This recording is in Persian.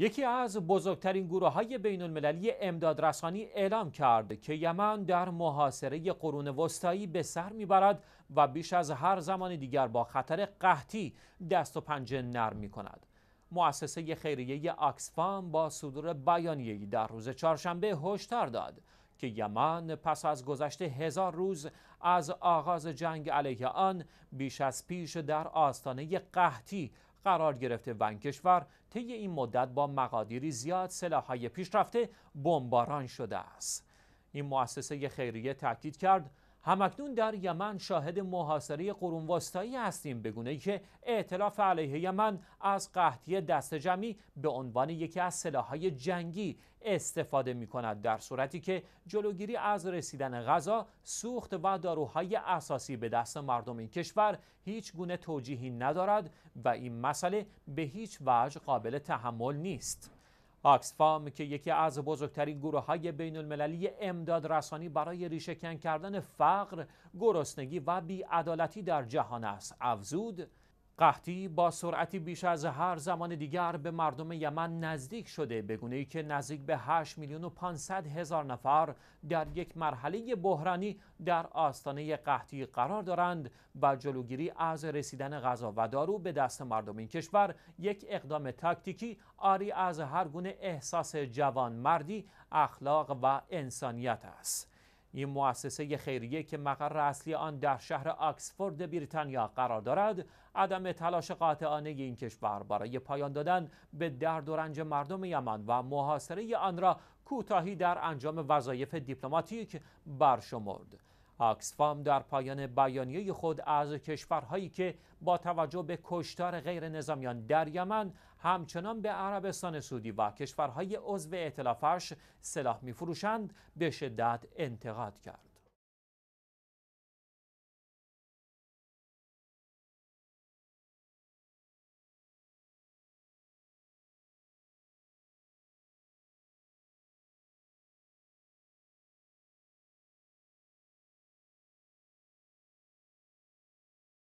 یکی از بزرگترین گروه های بین المللی امدادرسانی اعلام کرد که یمن در محاصره قرون وسطایی به سر میبرد و بیش از هر زمان دیگر با خطر قحطی دست و پنجه نرم می کند. مؤسسه خیریه آکسفام با صدور بیانیه‌ای در روز چهارشنبه هشدار داد که یمن پس از گذشت هزار روز از آغاز جنگ علیه آن بیش از پیش در آستانه قحطی قرار گرفته و این کشور طی این مدت با مقادیری زیاد سلاحهای پیشرفته بمباران شده است این مؤسسه خیریه تاکید کرد همکنون در یمن شاهد محاصره قرون وسطایی هستیم بگونه که اعتلاف علیه یمن از قحطی دست جمعی به عنوان یکی از سلاحهای جنگی استفاده می کند در صورتی که جلوگیری از رسیدن غذا، سوخت و داروهای اساسی به دست مردم این کشور هیچ گونه توجیهی ندارد و این مسئله به هیچ وجه قابل تحمل نیست. آکسفام که یکی از بزرگترین گروه های بین المللی امداد رسانی برای ریشهکن کردن فقر، گرسنگی و بیعدالتی در جهان است، افزود قحطی با سرعتی بیش از هر زمان دیگر به مردم یمن نزدیک شده بگونه ای که نزدیک به 8 میلیون و 500 هزار نفر در یک مرحله بحرانی در آستانه قحطی قرار دارند و جلوگیری از رسیدن غذا و دارو به دست مردم این کشور یک اقدام تاکتیکی آری از هر گونه احساس جوانمردی اخلاق و انسانیت است این مؤسسه خیریه که مقر اصلی آن در شهر آکسفورد بریتانیا قرار دارد عدم تلاش قاطعانه این کشور برای پایان دادن به درد و رنج مردم یمن و محاصره آن را کوتاهی در انجام وظایف دیپلماتیک برشمرد آکسفام در پایان بیانیه خود از کشورهایی که با توجه به کشتار غیر نظامیان در یمن همچنان به عربستان سعودی و کشورهای عضو اعتلافش سلاح میفروشند به شدت انتقاد کرد.